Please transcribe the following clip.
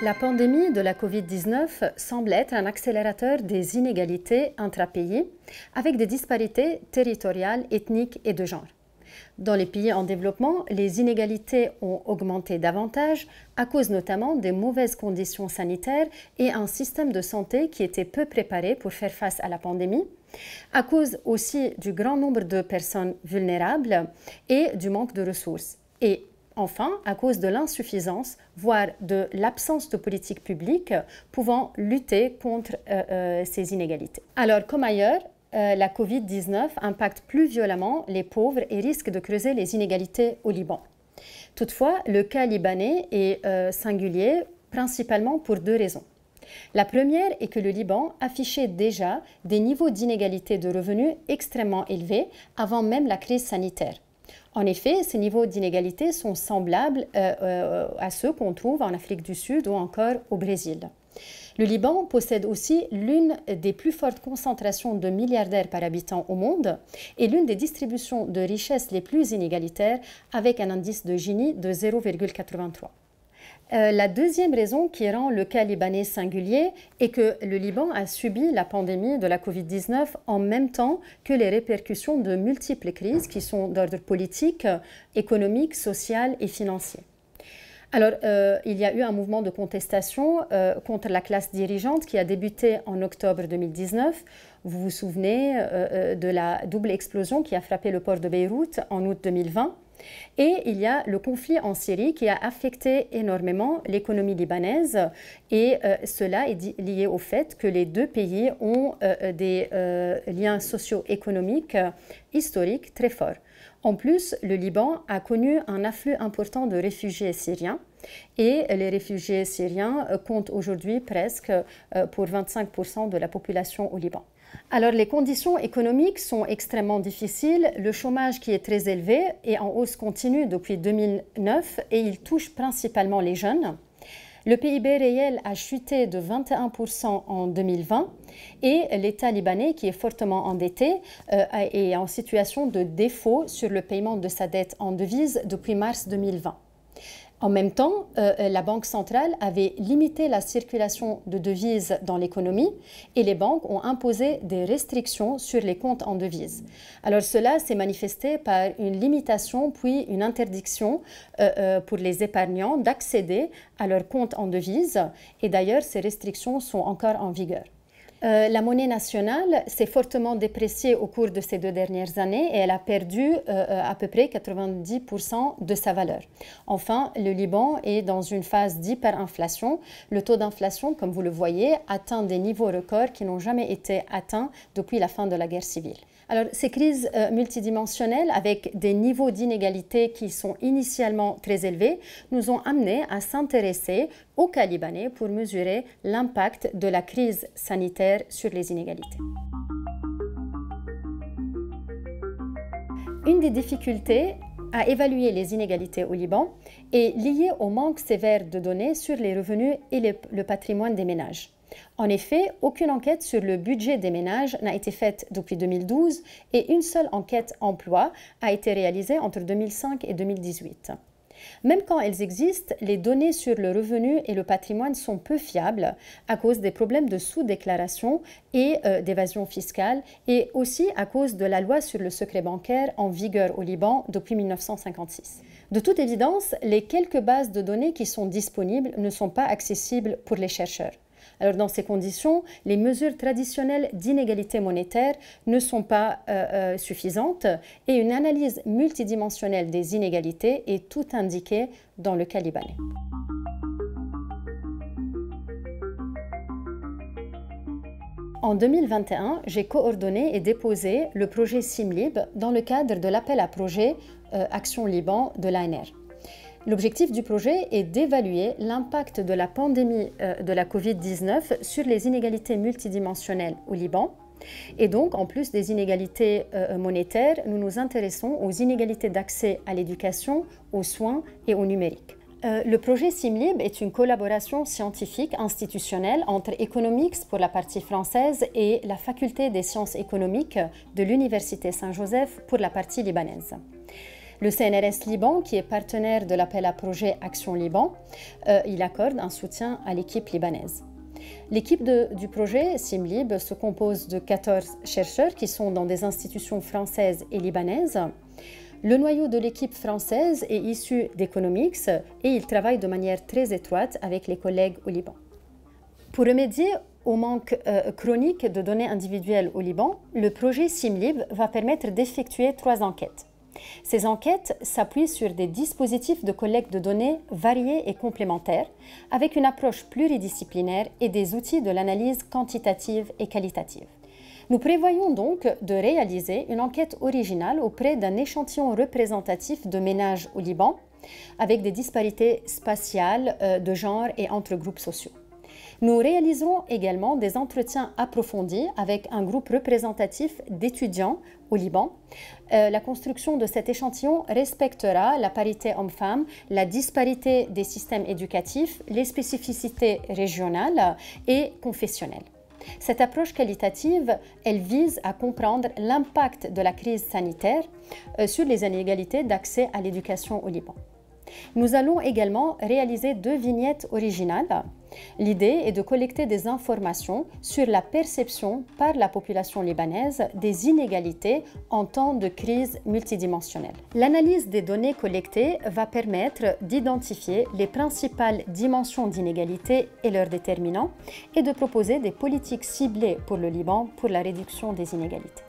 La pandémie de la Covid-19 semble être un accélérateur des inégalités intra-pays, avec des disparités territoriales, ethniques et de genre. Dans les pays en développement, les inégalités ont augmenté davantage à cause notamment des mauvaises conditions sanitaires et un système de santé qui était peu préparé pour faire face à la pandémie, à cause aussi du grand nombre de personnes vulnérables et du manque de ressources. Et enfin à cause de l'insuffisance, voire de l'absence de politiques publiques pouvant lutter contre euh, euh, ces inégalités. Alors, comme ailleurs, euh, la Covid-19 impacte plus violemment les pauvres et risque de creuser les inégalités au Liban. Toutefois, le cas libanais est euh, singulier principalement pour deux raisons. La première est que le Liban affichait déjà des niveaux d'inégalité de revenus extrêmement élevés avant même la crise sanitaire. En effet, ces niveaux d'inégalité sont semblables euh, à ceux qu'on trouve en Afrique du Sud ou encore au Brésil. Le Liban possède aussi l'une des plus fortes concentrations de milliardaires par habitant au monde et l'une des distributions de richesses les plus inégalitaires avec un indice de Gini de 0,83. Euh, la deuxième raison qui rend le cas libanais singulier est que le Liban a subi la pandémie de la Covid-19 en même temps que les répercussions de multiples crises qui sont d'ordre politique, économique, social et financier. Alors, euh, il y a eu un mouvement de contestation euh, contre la classe dirigeante qui a débuté en octobre 2019. Vous vous souvenez euh, de la double explosion qui a frappé le port de Beyrouth en août 2020. Et il y a le conflit en Syrie qui a affecté énormément l'économie libanaise et cela est lié au fait que les deux pays ont des liens socio-économiques historiques très forts. En plus, le Liban a connu un afflux important de réfugiés syriens et les réfugiés syriens euh, comptent aujourd'hui presque euh, pour 25% de la population au Liban. Alors les conditions économiques sont extrêmement difficiles, le chômage qui est très élevé est en hausse continue depuis 2009 et il touche principalement les jeunes. Le PIB réel a chuté de 21% en 2020 et l'État libanais, qui est fortement endetté, euh, est en situation de défaut sur le paiement de sa dette en devise depuis mars 2020. En même temps, euh, euh, la Banque centrale avait limité la circulation de devises dans l'économie et les banques ont imposé des restrictions sur les comptes en devises. Alors cela s'est manifesté par une limitation puis une interdiction euh, pour les épargnants d'accéder à leurs comptes en devises et d'ailleurs ces restrictions sont encore en vigueur. Euh, la monnaie nationale s'est fortement dépréciée au cours de ces deux dernières années et elle a perdu euh, euh, à peu près 90% de sa valeur. Enfin, le Liban est dans une phase d'hyperinflation. Le taux d'inflation, comme vous le voyez, atteint des niveaux records qui n'ont jamais été atteints depuis la fin de la guerre civile. Alors, ces crises multidimensionnelles, avec des niveaux d'inégalité qui sont initialement très élevés, nous ont amenés à s'intéresser au cas pour mesurer l'impact de la crise sanitaire sur les inégalités. Une des difficultés à évaluer les inégalités au Liban est liée au manque sévère de données sur les revenus et le patrimoine des ménages. En effet, aucune enquête sur le budget des ménages n'a été faite depuis 2012 et une seule enquête emploi a été réalisée entre 2005 et 2018. Même quand elles existent, les données sur le revenu et le patrimoine sont peu fiables à cause des problèmes de sous-déclaration et euh, d'évasion fiscale et aussi à cause de la loi sur le secret bancaire en vigueur au Liban depuis 1956. De toute évidence, les quelques bases de données qui sont disponibles ne sont pas accessibles pour les chercheurs. Alors dans ces conditions, les mesures traditionnelles d'inégalité monétaire ne sont pas euh, euh, suffisantes et une analyse multidimensionnelle des inégalités est tout indiquée dans le cas libanais. En 2021, j'ai coordonné et déposé le projet SimLib dans le cadre de l'appel à projet euh, Action Liban de l'ANR. L'objectif du projet est d'évaluer l'impact de la pandémie euh, de la Covid-19 sur les inégalités multidimensionnelles au Liban. Et donc, en plus des inégalités euh, monétaires, nous nous intéressons aux inégalités d'accès à l'éducation, aux soins et au numérique. Euh, le projet SimLib est une collaboration scientifique institutionnelle entre Economics pour la partie française et la Faculté des sciences économiques de l'Université Saint-Joseph pour la partie libanaise. Le CNRS Liban, qui est partenaire de l'appel à projet Action Liban, euh, il accorde un soutien à l'équipe libanaise. L'équipe du projet SimLib se compose de 14 chercheurs qui sont dans des institutions françaises et libanaises. Le noyau de l'équipe française est issu d'Economics et il travaille de manière très étroite avec les collègues au Liban. Pour remédier au manque euh, chronique de données individuelles au Liban, le projet SimLib va permettre d'effectuer trois enquêtes. Ces enquêtes s'appuient sur des dispositifs de collecte de données variés et complémentaires, avec une approche pluridisciplinaire et des outils de l'analyse quantitative et qualitative. Nous prévoyons donc de réaliser une enquête originale auprès d'un échantillon représentatif de ménages au Liban, avec des disparités spatiales, euh, de genre et entre groupes sociaux. Nous réaliserons également des entretiens approfondis avec un groupe représentatif d'étudiants au Liban. Euh, la construction de cet échantillon respectera la parité homme-femme, la disparité des systèmes éducatifs, les spécificités régionales et confessionnelles. Cette approche qualitative, elle vise à comprendre l'impact de la crise sanitaire euh, sur les inégalités d'accès à l'éducation au Liban. Nous allons également réaliser deux vignettes originales L'idée est de collecter des informations sur la perception par la population libanaise des inégalités en temps de crise multidimensionnelle. L'analyse des données collectées va permettre d'identifier les principales dimensions d'inégalités et leurs déterminants et de proposer des politiques ciblées pour le Liban pour la réduction des inégalités.